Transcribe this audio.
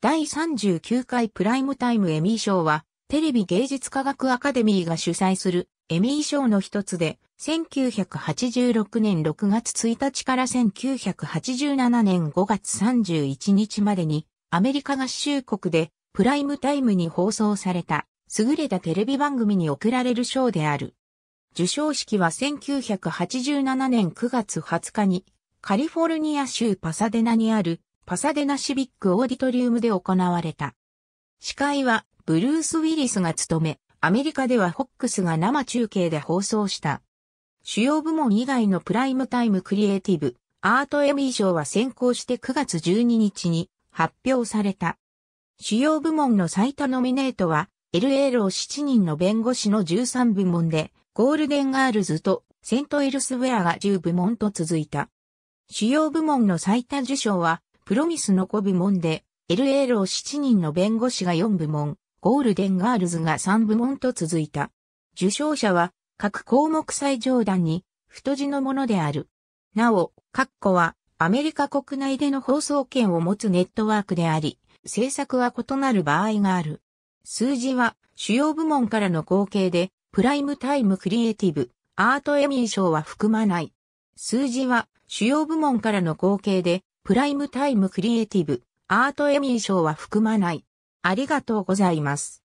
第39回プライムタイムエミー賞は、テレビ芸術科学アカデミーが主催するエミー賞の一つで、1986年6月1日から1987年5月31日までに、アメリカ合衆国でプライムタイムに放送された、優れたテレビ番組に贈られる賞である。受賞式は1987年9月20日に、カリフォルニア州パサデナにあるパサデナシビックオーディトリウムで行われた。司会はブルース・ウィリスが務め、アメリカではフォックスが生中継で放送した。主要部門以外のプライムタイムクリエイティブ、アートエミー賞は先行して9月12日に発表された。主要部門の最多ノミネートは、LA ロー7人の弁護士の13部門で、ゴールデンガールズとセントエルスウェアが10部門と続いた。主要部門の最多受賞は、プロミスの5部門で、LA ロー7人の弁護士が4部門、ゴールデンガールズが3部門と続いた。受賞者は、各項目最上段に、太字のものである。なお、括弧は、アメリカ国内での放送権を持つネットワークであり、制作は異なる場合がある。数字は、主要部門からの合計で、プライムタイムクリエイティブ、アートエミー賞は含まない。数字は、主要部門からの合計で、プライムタイムクリエイティブ、アートエミー賞は含まない。ありがとうございます。